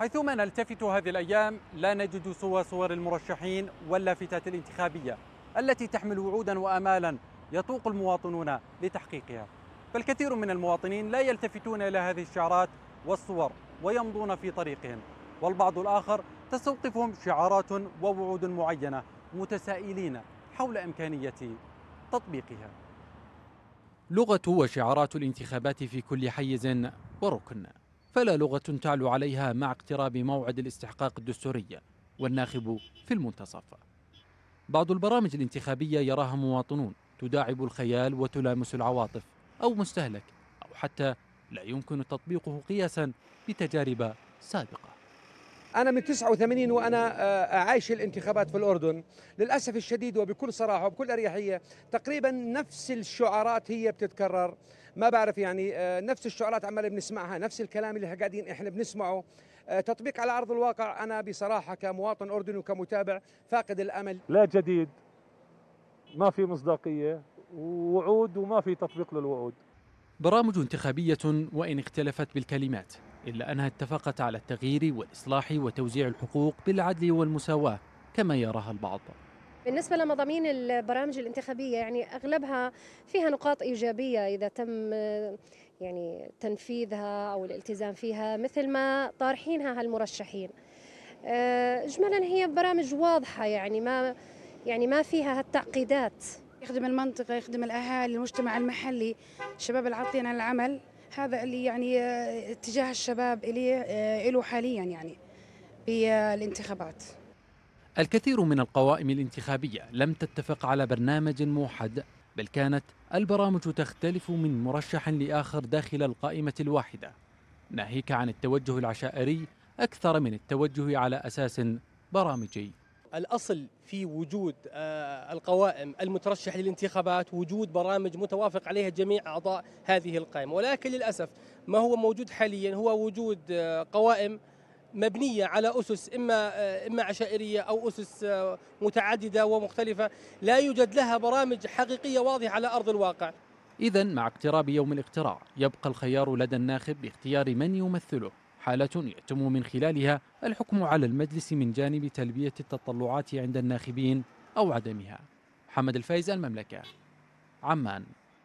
حيثما نلتفت هذه الأيام لا نجد سوى صور المرشحين واللافتات الانتخابية التي تحمل وعودا وآمالا يطوق المواطنون لتحقيقها فالكثير من المواطنين لا يلتفتون إلى هذه الشعارات والصور ويمضون في طريقهم والبعض الآخر تستوقفهم شعارات ووعود معينة متسائلين حول إمكانية تطبيقها لغة وشعارات الانتخابات في كل حيز وركن فلا لغة تعلو عليها مع اقتراب موعد الاستحقاق الدستوري والناخب في المنتصف بعض البرامج الانتخابية يراها مواطنون تداعب الخيال وتلامس العواطف أو مستهلك أو حتى لا يمكن تطبيقه قياسا بتجارب سابقة أنا من 89 وأنا آه، عايش الانتخابات في الأردن للأسف الشديد وبكل صراحة وبكل أريحية تقريبا نفس الشعارات هي بتتكرر ما بعرف يعني آه، نفس الشعارات عمال بنسمعها نفس الكلام اللي قاعدين إحنا بنسمعه آه، تطبيق على أرض الواقع أنا بصراحة كمواطن أردني وكمتابع فاقد الأمل لا جديد ما في مصداقية ووعود وما في تطبيق للوعود برامج انتخابية وإن اختلفت بالكلمات إلا أنها اتفقت على التغيير والإصلاح وتوزيع الحقوق بالعدل والمساواة كما يراها البعض بالنسبة لمضامين البرامج الانتخابية يعني أغلبها فيها نقاط إيجابية إذا تم يعني تنفيذها أو الالتزام فيها مثل ما طارحينها هالمرشحين إجمالا آه، هي برامج واضحة يعني ما يعني ما فيها هالتعقيدات يخدم المنطقة يخدم الأهالي المجتمع المحلي الشباب العاطين عن العمل هذا اللي يعني اتجاه آه، الشباب إليه آه، له حاليا يعني بالانتخابات آه، الكثير من القوائم الانتخابية لم تتفق على برنامج موحد بل كانت البرامج تختلف من مرشح لآخر داخل القائمة الواحدة ناهيك عن التوجه العشائري أكثر من التوجه على أساس برامجي الاصل في وجود آه، القوائم المترشح للانتخابات وجود برامج متوافق عليها جميع اعضاء هذه القائمه ولكن للاسف ما هو موجود حاليا هو وجود آه، قوائم مبنيه على اسس اما آه، اما عشائريه او اسس متعدده ومختلفه لا يوجد لها برامج حقيقيه واضحه على ارض الواقع اذا مع اقتراب يوم الاقتراع يبقى الخيار لدى الناخب باختيار من يمثله حالة يتم من خلالها الحكم على المجلس من جانب تلبية التطلعات عند الناخبين أو عدمها حمد الفايز المملكة عمان